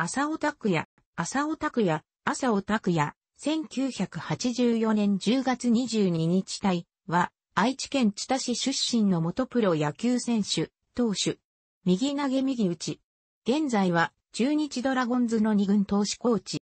朝尾拓也、朝尾拓也、朝尾拓也、1984年10月22日隊は、愛知県千田市出身の元プロ野球選手、投手。右投げ右打ち。現在は、中日ドラゴンズの二軍投手コーチ。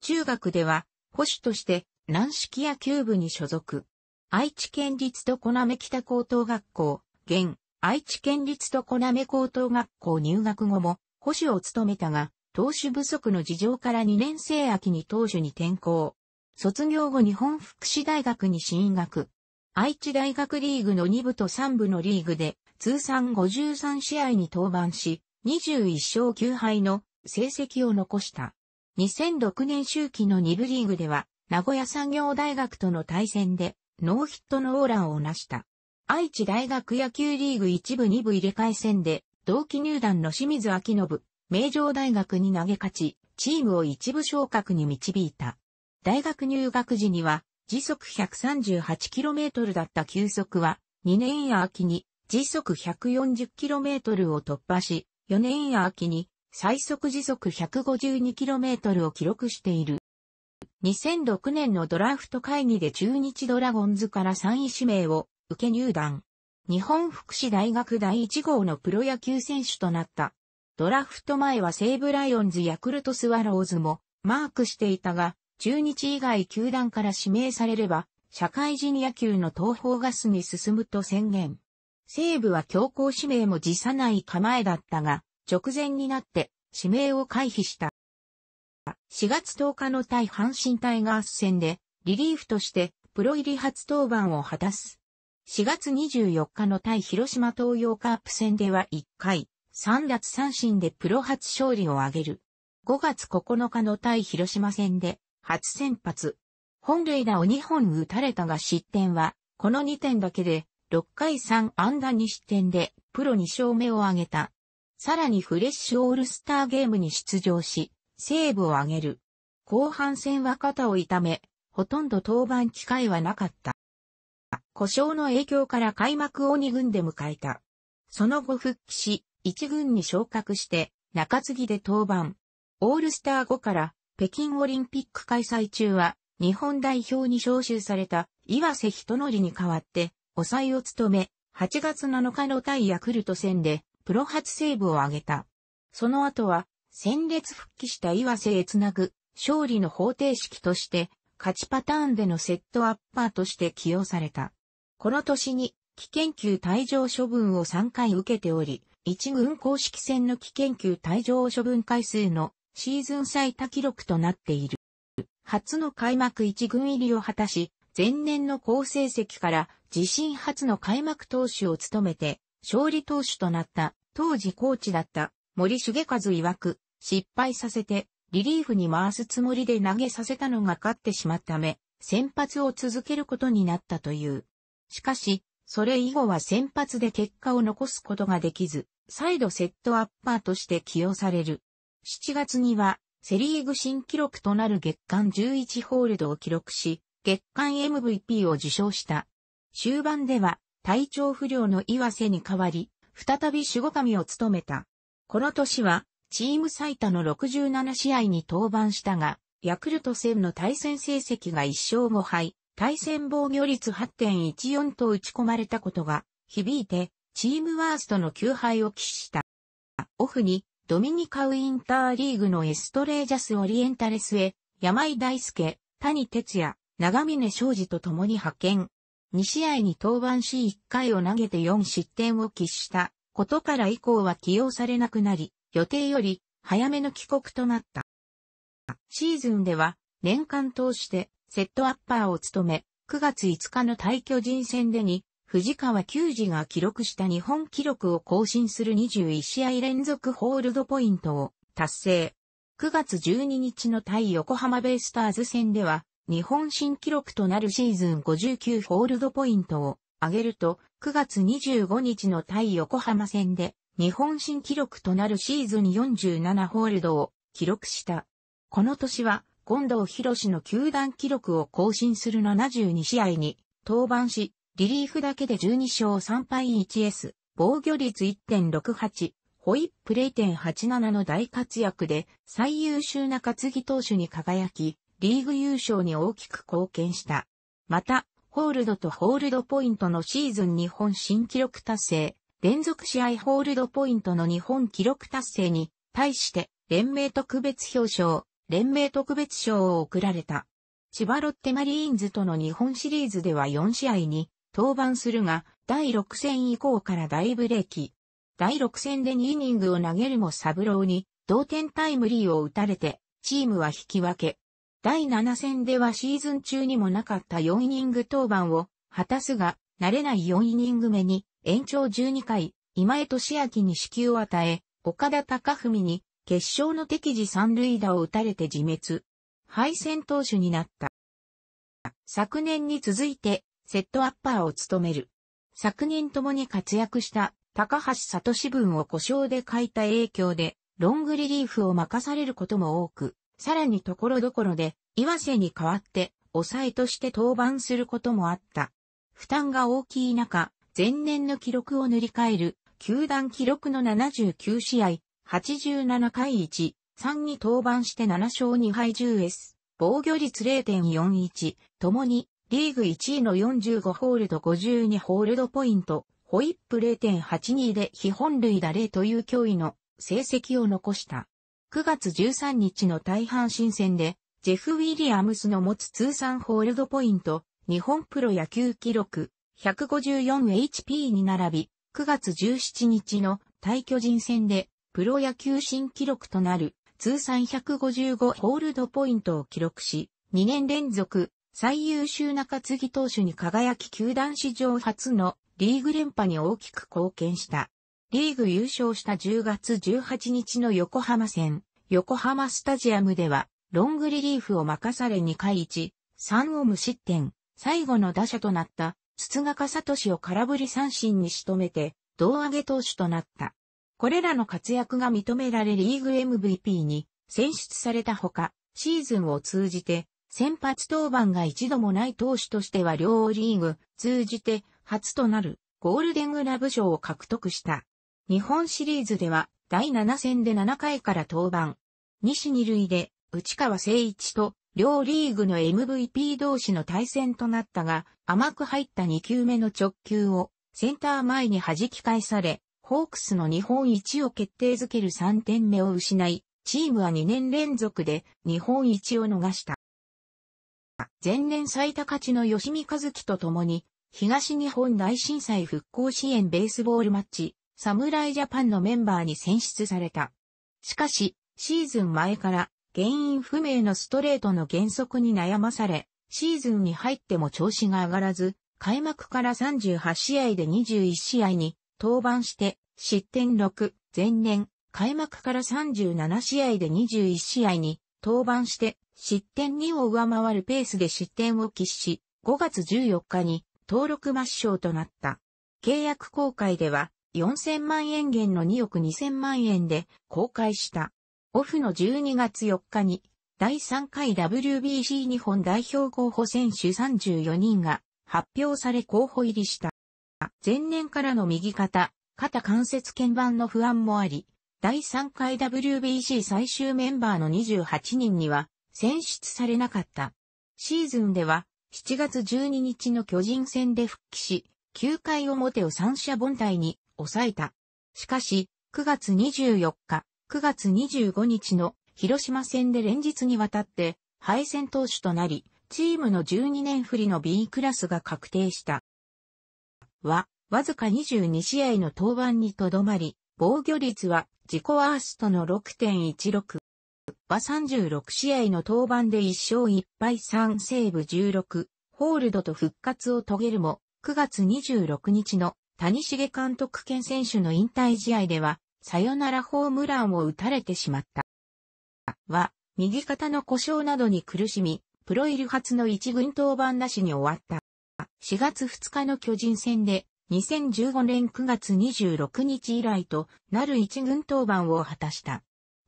中学では、保守として、軟式野球部に所属。愛知県立常滑北高等学校、現、愛知県立常滑高等学校入学後も、保守を務めたが、投手不足の事情から2年生秋に投手に転向。卒業後日本福祉大学に進学。愛知大学リーグの2部と3部のリーグで通算53試合に登板し、21勝9敗の成績を残した。2006年秋季の2部リーグでは、名古屋産業大学との対戦でノーヒットのオーランを成した。愛知大学野球リーグ1部2部入れ替え戦で同期入団の清水明信、名城大学に投げ勝ち、チームを一部昇格に導いた。大学入学時には、時速 138km だった球速は、2年や秋に時速 140km を突破し、4年や秋に最速時速 152km を記録している。2006年のドラフト会議で中日ドラゴンズから3位指名を受け入団。日本福祉大学第1号のプロ野球選手となった。ドラフト前は西武ライオンズヤクルトスワローズもマークしていたが、中日以外球団から指名されれば、社会人野球の東方ガスに進むと宣言。西武は強行指名も辞さない構えだったが、直前になって指名を回避した。4月10日の対阪神タイガース戦で、リリーフとしてプロ入り初登板を果たす。4月24日の対広島東洋カープ戦では1回、3奪三振でプロ初勝利を挙げる。5月9日の対広島戦で、初先発。本塁打を2本打たれたが失点は、この2点だけで、6回3安打2失点で、プロ2勝目を挙げた。さらにフレッシュオールスターゲームに出場し、セーブを挙げる。後半戦は肩を痛め、ほとんど登板機会はなかった。故障の影響から開幕を2軍で迎えた。その後復帰し、1軍に昇格して、中継ぎで登板。オールスター後から北京オリンピック開催中は日本代表に招集された岩瀬の則に代わって抑えを務め、8月7日の対ヤクルト戦でプロ初セーブを挙げた。その後は戦列復帰した岩瀬へつなぐ勝利の方程式として勝ちパターンでのセットアッパーとして起用された。この年に、危険級退場処分を3回受けており、一軍公式戦の危険級退場処分回数のシーズン最多記録となっている。初の開幕一軍入りを果たし、前年の好成績から自身初の開幕投手を務めて、勝利投手となった、当時コーチだった森重和曰く、失敗させてリリーフに回すつもりで投げさせたのが勝ってしまったため、先発を続けることになったという。しかし、それ以後は先発で結果を残すことができず、再度セットアッパーとして起用される。7月には、セリーグ新記録となる月間11ホールドを記録し、月間 MVP を受賞した。終盤では、体調不良の岩瀬に代わり、再び守護神を務めた。この年は、チーム最多の67試合に登板したが、ヤクルト戦の対戦成績が1勝5敗、対戦防御率8.14と打ち込まれたことが、響いて、チームワーストの9敗を喫した。オフに、ドミニカウインターリーグのエストレージャス・オリエンタレスへ、山井大輔、谷哲也、長峰昌司と共に派遣。2試合に登板し1回を投げて4失点を喫したことから以降は起用されなくなり、予定より早めの帰国となった。シーズンでは年間通してセットアッパーを務め、9月5日の対巨人戦でに、藤川球児が記録した日本記録を更新する21試合連続ホールドポイントを達成。9月12日の対横浜ベイスターズ戦では、日本新記録となるシーズン59ホールドポイントを上げると、9月25日の対横浜戦で、日本新記録となるシーズン47ホールドを記録した。この年は、近藤博の球団記録を更新する72試合に登板し、リリーフだけで12勝3敗 1S、防御率1.68、ホイップ0.87の大活躍で最優秀な担ぎ投手に輝き、リーグ優勝に大きく貢献した。また、ホールドとホールドポイントのシーズン日本新記録達成、連続試合ホールドポイントの日本記録達成に、対して、連盟特別表彰、連盟特別賞を贈られた。千葉ロッテマリーンズとの日本シリーズでは4試合に登板するが、第6戦以降から大ブレーキ。第6戦で2イニングを投げるもサブローに同点タイムリーを打たれて、チームは引き分け。第7戦ではシーズン中にもなかった4イニング登板を果たすが、慣れない4イニング目に延長12回、今江俊明に支給を与え、岡田隆文に決勝の敵時三塁打を打たれて自滅。敗戦投手になった。昨年に続いて、セットアッパーを務める。昨年ともに活躍した高橋里志文を故障で欠いた影響で、ロングリリーフを任されることも多く、さらにところどころで、岩瀬に代わって、抑えとして登板することもあった。負担が大きい中、前年の記録を塗り替える、球団記録の79試合87回1、3に登板して7勝2敗 10S、防御率0.41、共に、リーグ1位の45ホールド52ホールドポイント、ホイップ0.82で非本塁打0という脅威の成績を残した。9月13日の大半新戦で、ジェフ・ウィリアムスの持つ通算ホールドポイント、日本プロ野球記録、154HP に並び、9月17日の対巨人戦でプロ野球新記録となる通算155ホールドポイントを記録し、2年連続最優秀中継ぎ投手に輝き球団史上初のリーグ連覇に大きく貢献した。リーグ優勝した10月18日の横浜戦、横浜スタジアムでは、ロングリリーフを任され2回1、3を無失点、最後の打者となった、筒中聡を空振り三振に仕留めて、胴上げ投手となった。これらの活躍が認められリーグ MVP に選出されたほか、シーズンを通じて先発登板が一度もない投手としては両リーグ通じて初となるゴールデングラブ賞を獲得した。日本シリーズでは第7戦で7回から登板。西二塁で内川誠一と両リーグの MVP 同士の対戦となったが、甘く入った2球目の直球をセンター前に弾き返され、ホークスの日本一を決定づける3点目を失い、チームは2年連続で日本一を逃した。前年最多勝ちの吉見和樹と共に、東日本大震災復興支援ベースボールマッチ、侍ジャパンのメンバーに選出された。しかし、シーズン前から原因不明のストレートの減速に悩まされ、シーズンに入っても調子が上がらず、開幕から38試合で21試合に登板して失点6、前年、開幕から37試合で21試合に登板して失点2を上回るペースで失点を喫し、5月14日に登録抹消となった。契約公開では4000万円減の2億2000万円で公開した。オフの12月4日に第3回 WBC 日本代表候補選手34人が発表され候補入りした。前年からの右肩肩関節腱板の不安もあり、第3回 WBC 最終メンバーの28人には選出されなかった。シーズンでは7月12日の巨人戦で復帰し、9回表を三者凡退に抑えた。しかし、9月24日、9月25日の広島戦で連日にわたって敗戦投手となり、チームの12年振りの B クラスが確定した。は、わずか22試合の登板にとどまり、防御率は自己ワーストの6.16。は36試合の登板で1勝1敗3セーブ16、ホールドと復活を遂げるも、9月26日の谷重監督兼選手の引退試合では、サヨナラホームランを打たれてしまった。は、右肩の故障などに苦しみ、プロイル初の一軍登板なしに終わった。4月2日の巨人戦で2015年9月26日以来となる一軍登板を果たした。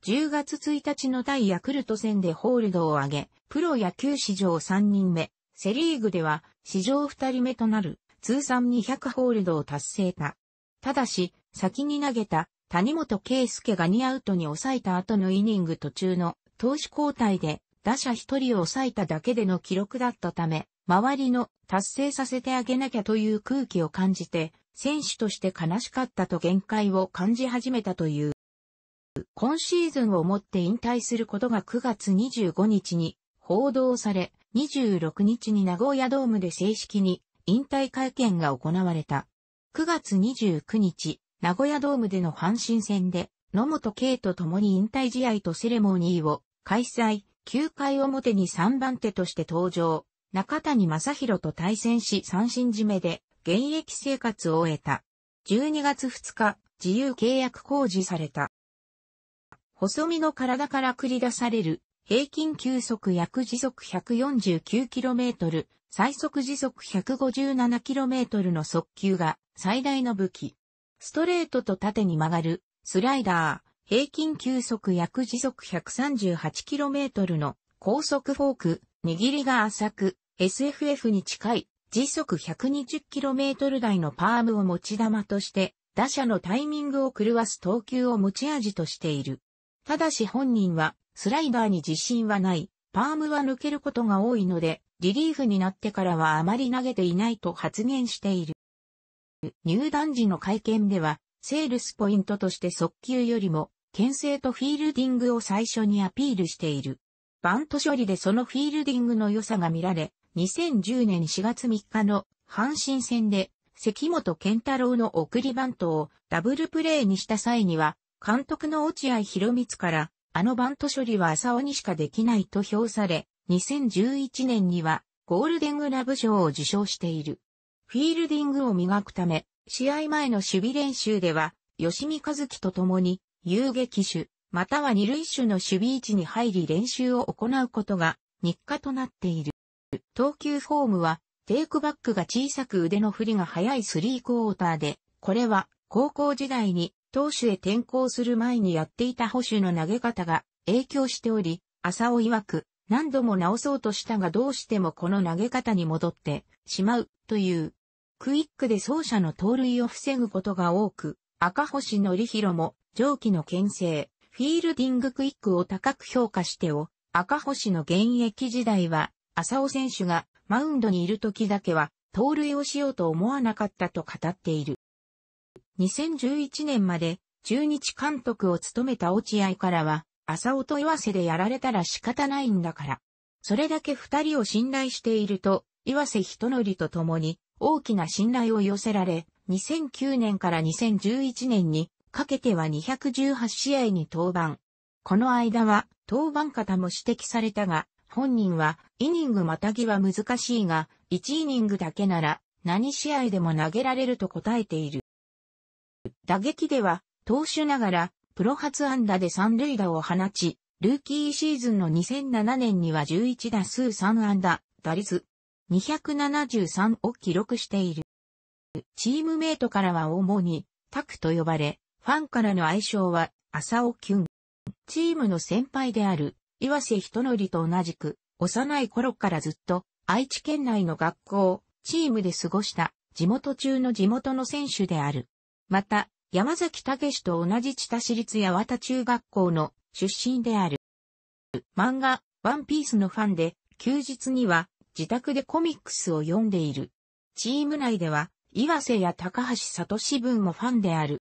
10月1日の対ヤクルト戦でホールドを挙げ、プロ野球史上3人目、セリーグでは史上2人目となる通算200ホールドを達成た。ただし、先に投げた谷本圭介が2アウトに抑えた後のイニング途中の投手交代で打者1人を抑えただけでの記録だったため、周りの達成させてあげなきゃという空気を感じて、選手として悲しかったと限界を感じ始めたという。今シーズンをもって引退することが9月25日に報道され、26日に名古屋ドームで正式に引退会見が行われた。9月29日、名古屋ドームでの阪神戦で、野本圭と共に引退試合とセレモニーを開催、9回表に3番手として登場。中谷正宏と対戦し三振締めで現役生活を終えた。12月2日、自由契約公示された。細身の体から繰り出される平均球速約時速 149km、最速時速 157km の速球が最大の武器。ストレートと縦に曲がるスライダー、平均球速約時速 138km の高速フォーク、握りが浅く、SFF に近い時速 120km 台のパームを持ち玉として、打者のタイミングを狂わす投球を持ち味としている。ただし本人は、スライダーに自信はない、パームは抜けることが多いので、リリーフになってからはあまり投げていないと発言している。入団時の会見では、セールスポイントとして速球よりも、牽制とフィールディングを最初にアピールしている。バント処理でそのフィールディングの良さが見られ、2010年4月3日の阪神戦で関本健太郎の送りバントをダブルプレーにした際には、監督の落合博光から、あのバント処理は浅尾にしかできないと評され、2011年にはゴールデングラブ賞を受賞している。フィールディングを磨くため、試合前の守備練習では、吉見和樹と共に、遊撃手、または二塁手の守備位置に入り練習を行うことが日課となっている。投球フォームは、テイクバックが小さく腕の振りが速いスリークォーターで、これは高校時代に投手へ転向する前にやっていた捕手の投げ方が影響しており、朝尾曰く何度も直そうとしたがどうしてもこの投げ方に戻ってしまうという。クイックで走者の盗塁を防ぐことが多く、赤星則弘も上記の牽制、フィールディングクイックを高く評価してお、赤星の現役時代は浅尾選手がマウンドにいる時だけは盗塁をしようと思わなかったと語っている。2011年まで中日監督を務めた落合からは、浅尾と岩瀬でやられたら仕方ないんだから。それだけ二人を信頼していると、岩瀬人則と共に大きな信頼を寄せられ、2009年から2011年にかけては218試合に登板。この間は登板方も指摘されたが、本人は、イニングまたぎは難しいが、1イニングだけなら、何試合でも投げられると答えている。打撃では、投手ながら、プロ初安打で三塁打を放ち、ルーキーシーズンの2007年には11打数3安打、打率273を記録している。チームメイトからは主にタクと呼ばれ、ファンからの愛称は浅尾キュン。チームの先輩である岩瀬仁則と同じく、幼い頃からずっと、愛知県内の学校、チームで過ごした、地元中の地元の選手である。また、山崎武と同じ千田市立八幡中学校の出身である。漫画、ワンピースのファンで、休日には自宅でコミックスを読んでいる。チーム内では、岩瀬や高橋里志文もファンである。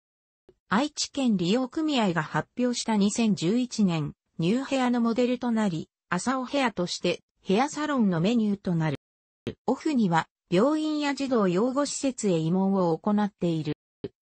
愛知県利用組合が発表した2011年ニューヘアのモデルとなり、朝おヘアとしてヘアサロンのメニューとなる。オフには病院や児童養護施設へ慰問を行っている。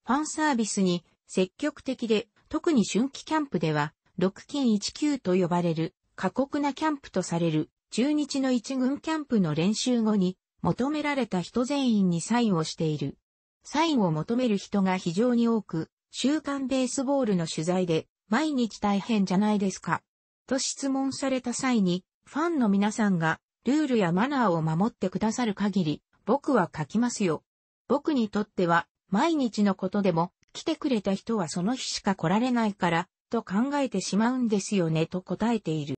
ファンサービスに積極的で、特に春季キャンプでは、六金一九と呼ばれる過酷なキャンプとされる中日の一軍キャンプの練習後に求められた人全員にサインをしている。サインを求める人が非常に多く、週刊ベースボールの取材で毎日大変じゃないですか。と質問された際に、ファンの皆さんが、ルールやマナーを守ってくださる限り、僕は書きますよ。僕にとっては、毎日のことでも、来てくれた人はその日しか来られないから、と考えてしまうんですよね、と答えている。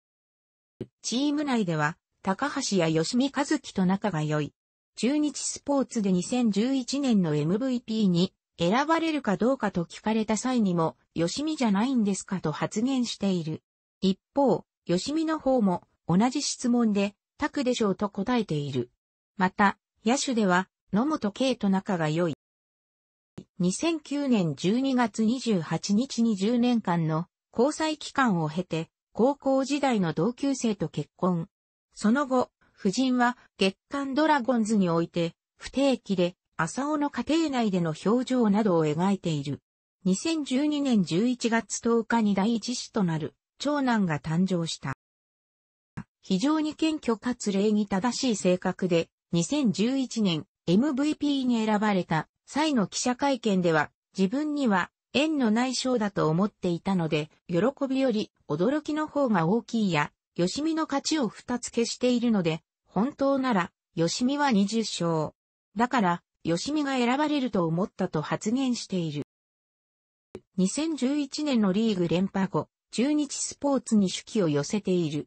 チーム内では、高橋や吉見和樹と仲が良い。中日スポーツで2011年の MVP に選ばれるかどうかと聞かれた際にも、吉見じゃないんですかと発言している。一方、吉見の方も同じ質問で、タクでしょうと答えている。また、野手では、野本圭と仲が良い。2009年12月28日に10年間の交際期間を経て、高校時代の同級生と結婚。その後、夫人は月刊ドラゴンズにおいて、不定期で浅尾の家庭内での表情などを描いている。2012年11月10日に第一子となる長男が誕生した。非常に謙虚かつ礼儀正しい性格で、2011年 MVP に選ばれた際の記者会見では、自分には縁のない賞だと思っていたので、喜びより驚きの方が大きいや、吉見の勝ちを二つ消しているので、本当なら、吉見は20勝。だから、吉見が選ばれると思ったと発言している。2011年のリーグ連覇後、中日スポーツに手記を寄せている。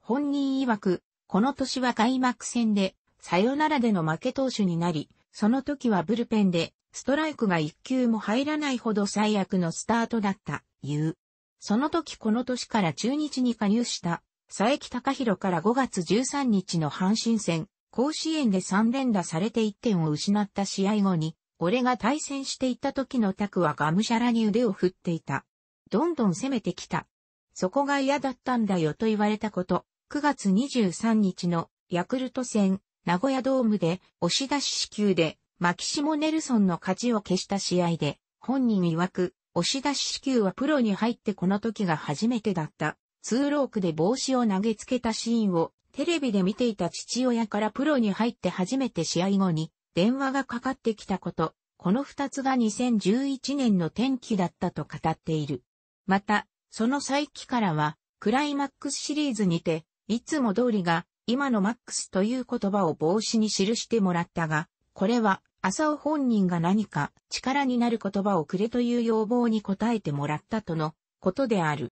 本人曰く、この年は開幕戦で、さよならでの負け投手になり、その時はブルペンで、ストライクが一球も入らないほど最悪のスタートだった、言う。その時この年から中日に加入した、佐伯隆弘から5月13日の阪神戦、甲子園で3連打されて1点を失った試合後に、俺が対戦していた時のタクはがむしゃらに腕を振っていた。どんどん攻めてきた。そこが嫌だったんだよと言われたこと、9月23日のヤクルト戦、名古屋ドームで押し出し支給で、マキシモ・ネルソンの勝ちを消した試合で、本人曰く、押し出し支給はプロに入ってこの時が初めてだった。ツーロークで帽子を投げつけたシーンをテレビで見ていた父親からプロに入って初めて試合後に電話がかかってきたこと、この二つが2011年の転機だったと語っている。また、その再起からは、クライマックスシリーズにて、いつも通りが、今のマックスという言葉を帽子に記してもらったが、これは、浅尾本人が何か力になる言葉をくれという要望に応えてもらったとのことである。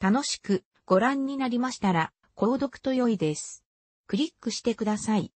楽しくご覧になりましたら、購読と良いです。クリックしてください。